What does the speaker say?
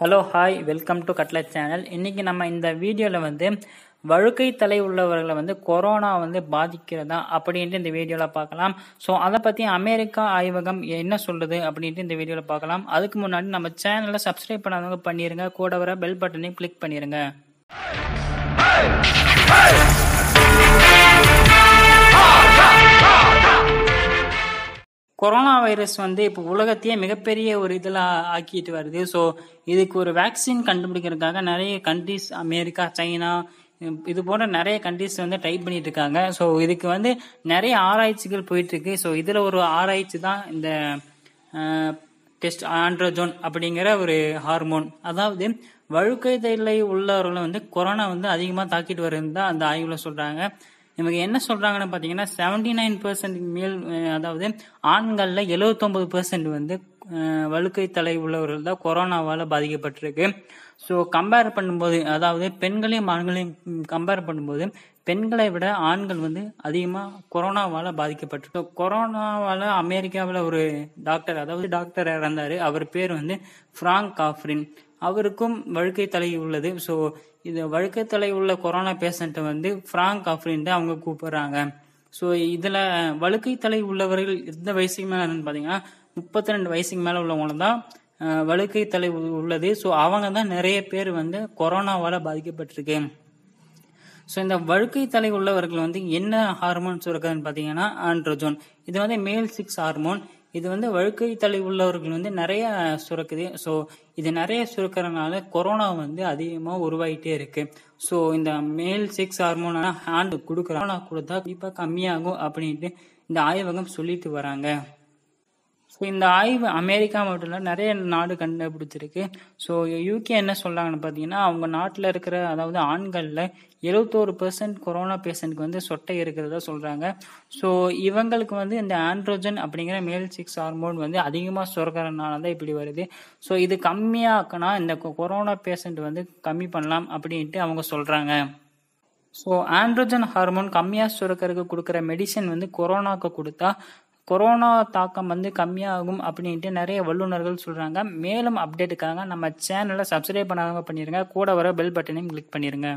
hello hi welcome to cutlet channel இன்றைக்கி நம்ம இந்த வீடியோவில் வந்து வழுக்கை தலை உள்ளவர்களை வந்து கொரோனா வந்து பாதிக்கிறதா அப்படின்ட்டு இந்த வீடியோவில் பார்க்கலாம் ஸோ அதை பற்றி அமெரிக்கா ஆய்வகம் என்ன சொல்லுது அப்படின்ட்டு இந்த வீடியோவில் பார்க்கலாம் அதுக்கு முன்னாடி நம்ம சேனலை சப்ஸ்கிரைப் பண்ணாதவங்க பண்ணிடுங்க கூட வர பெல் பட்டனையும் கிளிக் பண்ணிடுங்க கொரோனா வைரஸ் வந்து இப்போ உலகத்தையே மிகப்பெரிய ஒரு இதில் ஆக்கிட்டு வருது ஸோ இதுக்கு ஒரு வேக்சின் கண்டுபிடிக்கிறதுக்காக நிறைய கண்ட்ரிஸ் அமெரிக்கா சைனா இது போன்ற நிறைய கண்ட்ரிஸ் வந்து ட்ரை பண்ணிட்டு இருக்காங்க ஸோ இதுக்கு வந்து நிறைய ஆராய்ச்சிகள் போயிட்டு இருக்கு ஸோ இதில் ஒரு ஆராய்ச்சி தான் இந்த டெஸ்ட் ஆண்ட்ரோஜோன் அப்படிங்கிற ஒரு ஹார்மோன் அதாவது வழுக்கை தைலை உள்ளவர்களை வந்து கொரோனா வந்து அதிகமாக தாக்கிட்டு வருதுன்னு தான் அந்த ஆய்வில் சொல்கிறாங்க இவங்க என்ன சொல்கிறாங்கன்னு பார்த்தீங்கன்னா செவன்டி நைன் பர்சன்ட் மேல் அதாவது ஆண்களில் எழுவத்தொம்பது பர்சன்ட் வந்து வழுக்கை தலை உள்ளவர்கள் தான் கொரோனாவால் பாதிக்கப்பட்டிருக்கு ஸோ கம்பேர் பண்ணும்போது அதாவது பெண்களையும் ஆண்களையும் கம்பேர் பண்ணும்போது பெண்களை விட ஆண்கள் வந்து அதிகமாக கொரோனாவால் பாதிக்கப்பட்டிருக்கு கொரோனாவால் அமெரிக்காவில் ஒரு டாக்டர் அதாவது டாக்டர் இறந்தார் அவர் பேர் வந்து ஃப்ராங்க் காஃப்ரின் அவருக்கும் வழுக்கை தலை உள்ளது ஸோ இந்த வழுக்கை தலை உள்ள கொரோனா பேஷண்ட்டை வந்து ஃப்ராங்க் அப்படின்ட்டு அவங்க கூப்பிடுறாங்க ஸோ இதில் வழுக்கை தலை உள்ளவர்கள் எந்த வயசுக்கு மேலே பார்த்தீங்கன்னா முப்பத்தி ரெண்டு வயசுக்கு மேலே உள்ளவங்க தான் வழுக்கை தலை உள்ளது ஸோ அவங்க தான் நிறைய பேர் வந்து கொரோனாவால் பாதிக்கப்பட்டிருக்கு ஸோ இந்த வழுக்கை தலை உள்ளவர்கள் வந்து என்ன ஹார்மோன் இருக்குதுன்னு பார்த்தீங்கன்னா ஆண்ட்ரோஜோன் இது வந்து மேல் சிக்ஸ் ஹார்மோன் இது வந்து வழுக்கை தலை உள்ளவர்கள் வந்து நிறைய சுரக்குது ஸோ இது நிறைய சுரக்கிறதுனால கொரோனா வந்து அதிகமாக உருவாகிட்டே இருக்கு ஸோ இந்த மேல் செக்ஸ் ஹார்மோனான ஹேண்ட் கொடுக்குறாங்கன்னா கொடுத்தா கண்டிப்பாக கம்மியாகும் அப்படின்ட்டு இந்த ஆய்வகம் சொல்லிட்டு வராங்க ஸோ இந்த ஆய்வு அமெரிக்கா மட்டும் இல்லை நிறைய நாடு கண்டுபிடிச்சிருக்கு ஸோ யூகே என்ன சொல்கிறாங்கன்னு பார்த்தீங்கன்னா அவங்க நாட்டில் இருக்கிற அதாவது ஆண்களில் எழுபத்தோரு பெர்சன்ட் கொரோனா பேஷண்ட்க்கு வந்து சொட்டை இருக்கிறதா சொல்கிறாங்க ஸோ இவங்களுக்கு வந்து இந்த ஆண்ட்ரோஜன் அப்படிங்கிற மேல் சிக்ஸ் ஹார்மோன் வந்து அதிகமாக சுரக்கிறதுனால தான் இப்படி வருது ஸோ இது கம்மியாக்குனா இந்த கொரோனா பேஷண்ட் வந்து கம்மி பண்ணலாம் அப்படின்ட்டு அவங்க சொல்கிறாங்க ஸோ ஆண்ட்ரோஜன் ஹார்மோன் கம்மியாக சுரக்கிறதுக்கு கொடுக்குற மெடிசன் வந்து கொரோனாவுக்கு கொடுத்தா கொரோனா தாக்கம் வந்து கம்மியாகும் அப்படின்ட்டு நிறைய வல்லுநர்கள் சொல்கிறாங்க மேலும் அப்டேட்டுக்காக நம்ம சேனலை சப்ஸ்கிரைப் பண்ணாதவங்க பண்ணிடுங்க கூட வர பெல் பட்டனையும் கிளிக் பண்ணிடுங்க